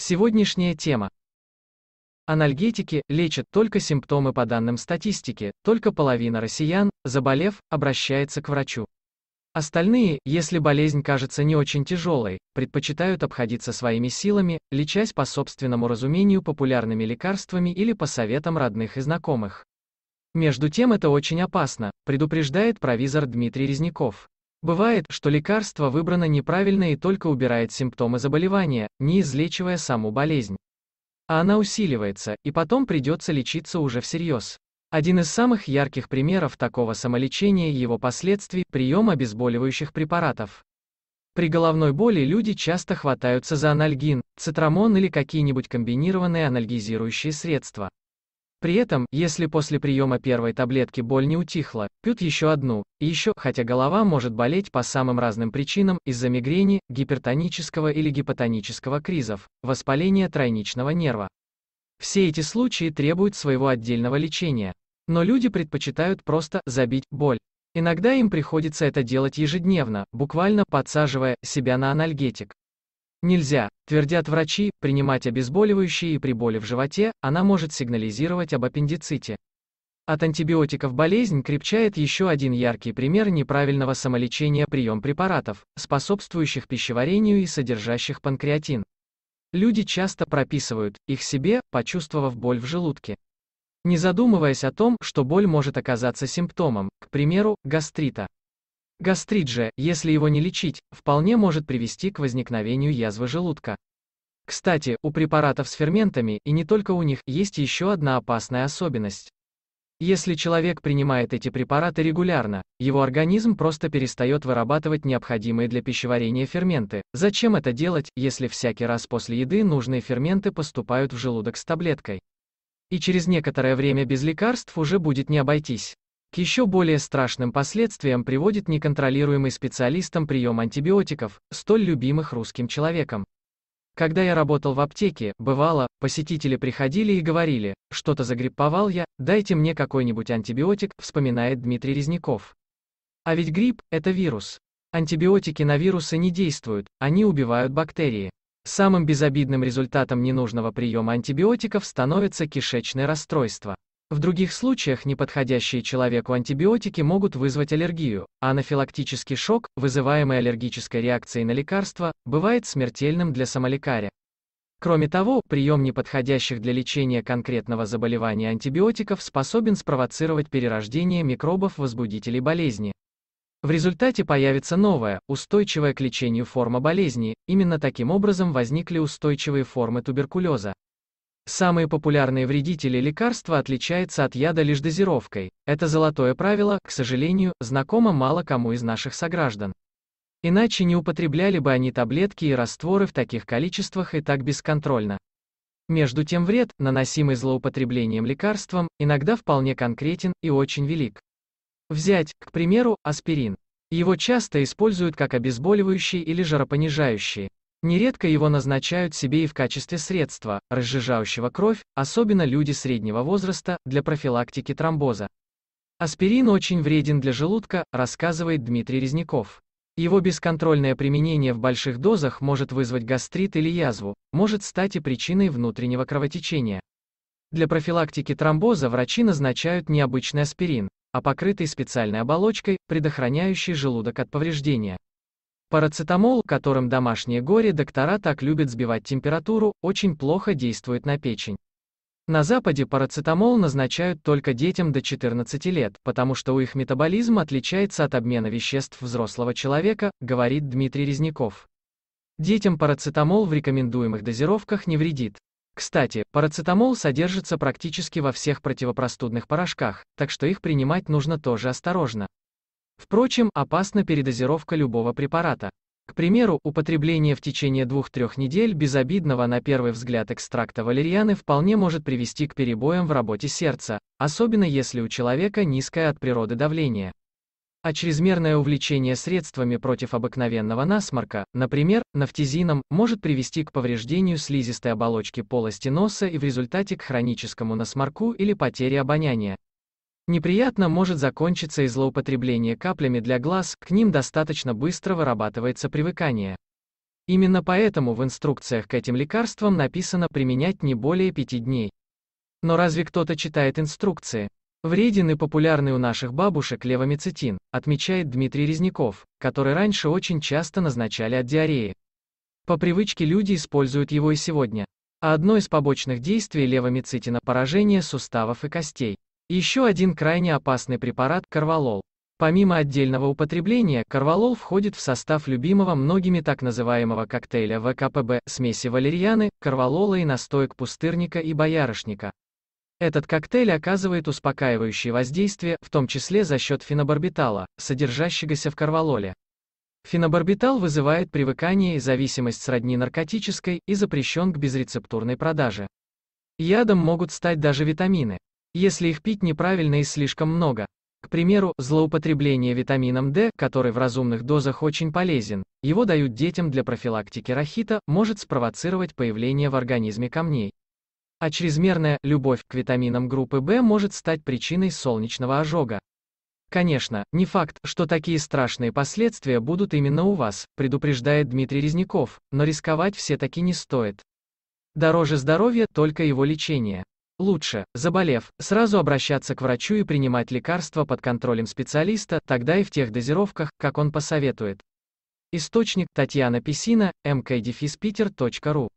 Сегодняшняя тема. Анальгетики лечат только симптомы по данным статистики, только половина россиян, заболев, обращается к врачу. Остальные, если болезнь кажется не очень тяжелой, предпочитают обходиться своими силами, лечась по собственному разумению популярными лекарствами или по советам родных и знакомых. Между тем это очень опасно, предупреждает провизор Дмитрий Резняков. Бывает, что лекарство выбрано неправильно и только убирает симптомы заболевания, не излечивая саму болезнь. А она усиливается, и потом придется лечиться уже всерьез. Один из самых ярких примеров такого самолечения и его последствий – прием обезболивающих препаратов. При головной боли люди часто хватаются за анальгин, цитрамон или какие-нибудь комбинированные анальгизирующие средства. При этом, если после приема первой таблетки боль не утихла, пьют еще одну, и еще, хотя голова может болеть по самым разным причинам, из-за мигрени, гипертонического или гипотонического кризов, воспаления тройничного нерва. Все эти случаи требуют своего отдельного лечения. Но люди предпочитают просто забить боль. Иногда им приходится это делать ежедневно, буквально подсаживая себя на анальгетик. Нельзя, твердят врачи, принимать обезболивающие и при боли в животе, она может сигнализировать об аппендиците. От антибиотиков болезнь крепчает еще один яркий пример неправильного самолечения прием препаратов, способствующих пищеварению и содержащих панкреатин. Люди часто прописывают их себе, почувствовав боль в желудке. Не задумываясь о том, что боль может оказаться симптомом, к примеру, гастрита. Гастрит же, если его не лечить, вполне может привести к возникновению язвы желудка. Кстати, у препаратов с ферментами, и не только у них, есть еще одна опасная особенность. Если человек принимает эти препараты регулярно, его организм просто перестает вырабатывать необходимые для пищеварения ферменты. Зачем это делать, если всякий раз после еды нужные ферменты поступают в желудок с таблеткой? И через некоторое время без лекарств уже будет не обойтись. К еще более страшным последствиям приводит неконтролируемый специалистом прием антибиотиков, столь любимых русским человеком. Когда я работал в аптеке, бывало, посетители приходили и говорили, что-то загрипповал я, дайте мне какой-нибудь антибиотик, вспоминает Дмитрий Резняков. А ведь грипп – это вирус. Антибиотики на вирусы не действуют, они убивают бактерии. Самым безобидным результатом ненужного приема антибиотиков становится кишечное расстройство. В других случаях неподходящие человеку антибиотики могут вызвать аллергию, а анафилактический шок, вызываемый аллергической реакцией на лекарство, бывает смертельным для самолекаря. Кроме того, прием неподходящих для лечения конкретного заболевания антибиотиков способен спровоцировать перерождение микробов-возбудителей болезни. В результате появится новая, устойчивая к лечению форма болезни, именно таким образом возникли устойчивые формы туберкулеза. Самые популярные вредители лекарства отличаются от яда лишь дозировкой. Это золотое правило, к сожалению, знакомо мало кому из наших сограждан. Иначе не употребляли бы они таблетки и растворы в таких количествах и так бесконтрольно. Между тем вред, наносимый злоупотреблением лекарством, иногда вполне конкретен и очень велик. Взять, к примеру, аспирин. Его часто используют как обезболивающий или жаропонижающий. Нередко его назначают себе и в качестве средства, разжижающего кровь, особенно люди среднего возраста, для профилактики тромбоза. Аспирин очень вреден для желудка, рассказывает Дмитрий Резняков. Его бесконтрольное применение в больших дозах может вызвать гастрит или язву, может стать и причиной внутреннего кровотечения. Для профилактики тромбоза врачи назначают необычный аспирин, а покрытый специальной оболочкой, предохраняющий желудок от повреждения. Парацетамол, которым домашние горе доктора так любят сбивать температуру, очень плохо действует на печень. На Западе парацетамол назначают только детям до 14 лет, потому что у их метаболизм отличается от обмена веществ взрослого человека, говорит Дмитрий Резняков. Детям парацетамол в рекомендуемых дозировках не вредит. Кстати, парацетамол содержится практически во всех противопростудных порошках, так что их принимать нужно тоже осторожно. Впрочем, опасна передозировка любого препарата. К примеру, употребление в течение 2-3 недель безобидного на первый взгляд экстракта валерианы вполне может привести к перебоям в работе сердца, особенно если у человека низкое от природы давление. А чрезмерное увлечение средствами против обыкновенного насморка, например, нафтизином, может привести к повреждению слизистой оболочки полости носа и в результате к хроническому насморку или потере обоняния неприятно может закончиться и злоупотребление каплями для глаз, к ним достаточно быстро вырабатывается привыкание. Именно поэтому в инструкциях к этим лекарствам написано применять не более 5 дней. Но разве кто-то читает инструкции? Вреден и популярный у наших бабушек левомицетин, отмечает Дмитрий Резняков, который раньше очень часто назначали от диареи. По привычке люди используют его и сегодня. А одно из побочных действий левомицетина – поражение суставов и костей. Еще один крайне опасный препарат – корвалол. Помимо отдельного употребления, корвалол входит в состав любимого многими так называемого коктейля ВКПБ, смеси валерьяны, корвалола и настоек пустырника и боярышника. Этот коктейль оказывает успокаивающее воздействие, в том числе за счет фенобарбитала, содержащегося в корвалоле. Фенобарбитал вызывает привыкание и зависимость сродни наркотической и запрещен к безрецептурной продаже. Ядом могут стать даже витамины если их пить неправильно и слишком много. К примеру, злоупотребление витамином D, который в разумных дозах очень полезен, его дают детям для профилактики рахита, может спровоцировать появление в организме камней. А чрезмерная любовь к витаминам группы В может стать причиной солнечного ожога. Конечно, не факт, что такие страшные последствия будут именно у вас, предупреждает Дмитрий Резняков, но рисковать все-таки не стоит. Дороже здоровья только его лечение. Лучше, заболев, сразу обращаться к врачу и принимать лекарства под контролем специалиста, тогда и в тех дозировках, как он посоветует. Источник Татьяна Писина, mkdefispiter.ru